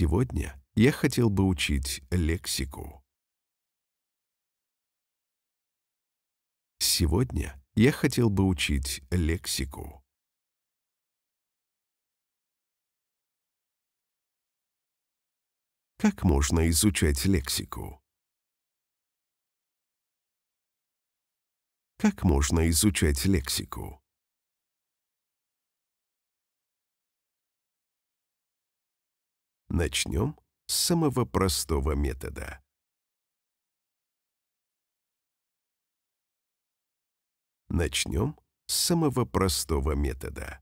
Сегодня я хотел бы учить лексику. Сегодня я хотел бы учить лексику. Как можно изучать лексику? Как можно изучать лексику? Начнем с самого простого метода. Начнем с самого простого метода.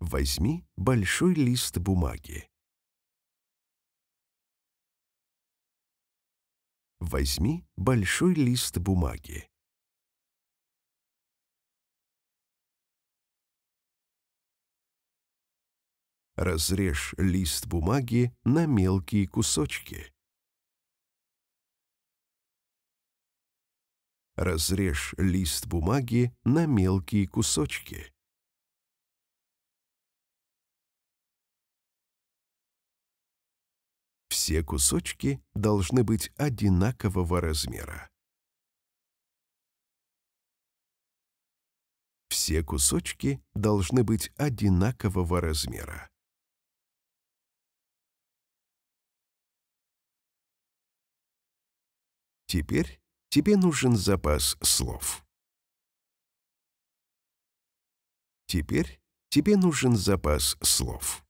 Возьми большой лист бумаги. Возьми большой лист бумаги. Разрежь лист бумаги на мелкие кусочки. Разрежь лист бумаги на мелкие кусочки. Все кусочки должны быть одинакового размера. Все кусочки должны быть одинакового размера. Теперь тебе нужен запас слов. Теперь тебе нужен запас слов.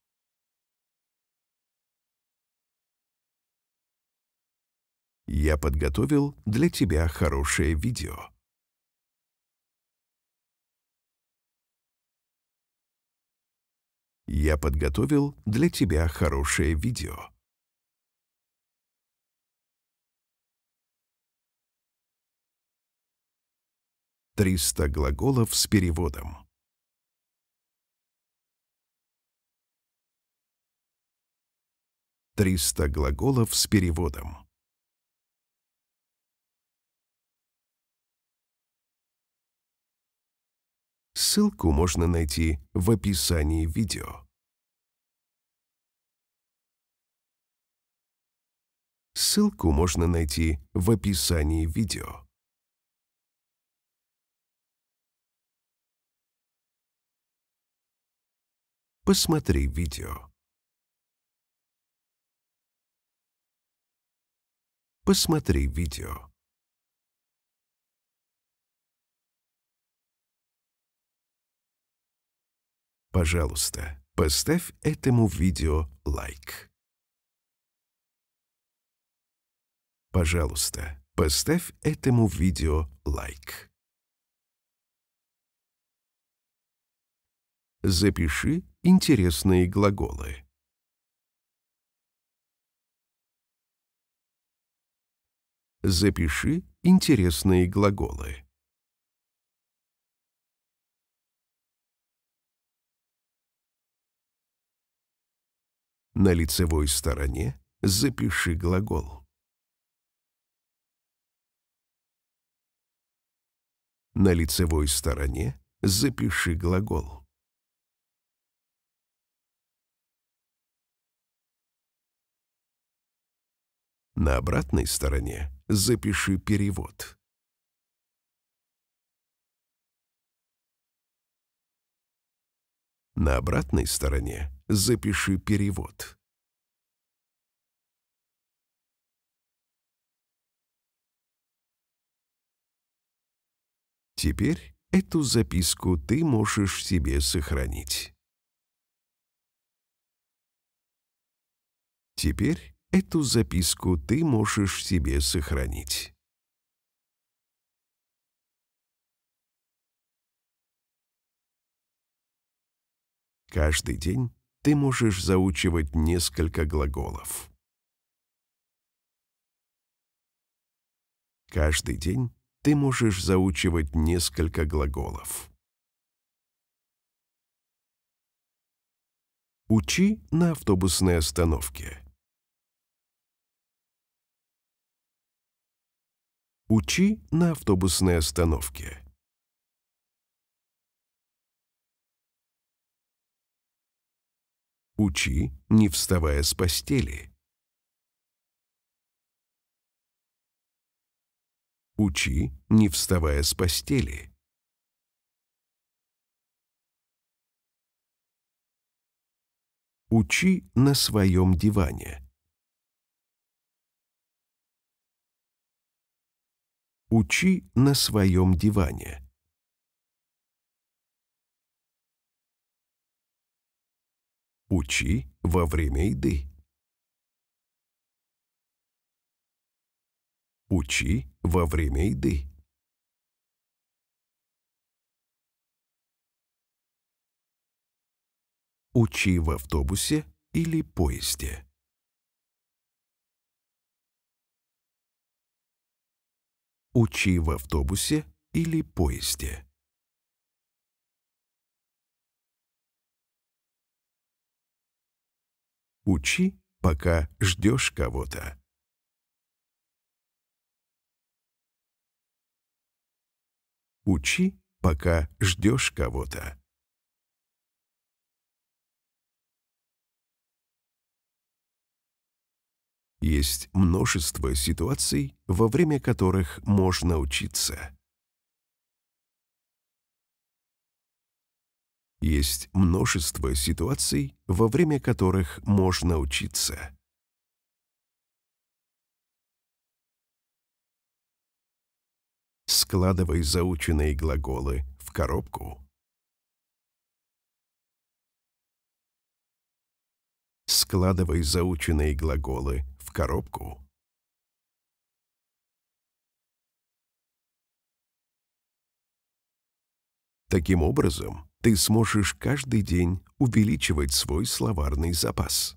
Я подготовил для тебя хорошее видео. Я подготовил для тебя хорошее видео. 300 глаголов с переводом. Триста глаголов с переводом. Ссылку можно найти в описании видео. Ссылку можно найти в описании видео. Посмотри видео. Посмотри видео. Пожалуйста, поставь этому видео лайк. Пожалуйста, поставь этому видео лайк. Запиши интересные глаголы. Запиши интересные глаголы. На лицевой стороне запиши глагол. На лицевой стороне запиши глагол. На обратной стороне запиши перевод. На обратной стороне запиши перевод. Теперь эту записку ты можешь себе сохранить. Теперь Эту записку ты можешь себе сохранить. Каждый день ты можешь заучивать несколько глаголов. Каждый день ты можешь заучивать несколько глаголов. Учи на автобусной остановке. Учи на автобусной остановке. Учи, не вставая с постели. Учи, не вставая с постели. Учи на своем диване. Учи на своем диване. Учи во время еды. Учи во время еды. Учи в автобусе или поезде. Учи в автобусе или поезде. Учи, пока ждешь кого-то. Учи, пока ждешь кого-то. Есть множество ситуаций, во время которых можно учиться. Есть множество ситуаций, во время которых можно учиться. Складывай заученные глаголы в коробку. Складывай заученные глаголы коробку. Таким образом, ты сможешь каждый день увеличивать свой словарный запас.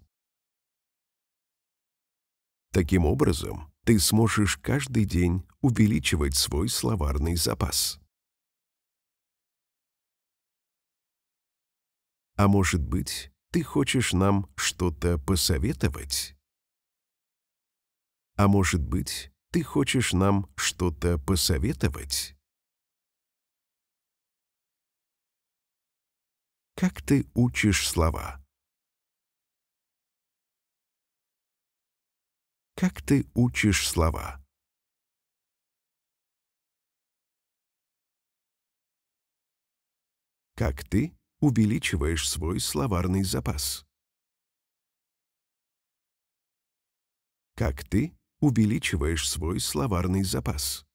Таким образом, ты сможешь каждый день увеличивать свой словарный запас. А может быть, ты хочешь нам что-то посоветовать? А может быть, ты хочешь нам что-то посоветовать? Как ты учишь слова? Как ты учишь слова? Как ты увеличиваешь свой словарный запас? Как ты увеличиваешь свой словарный запас.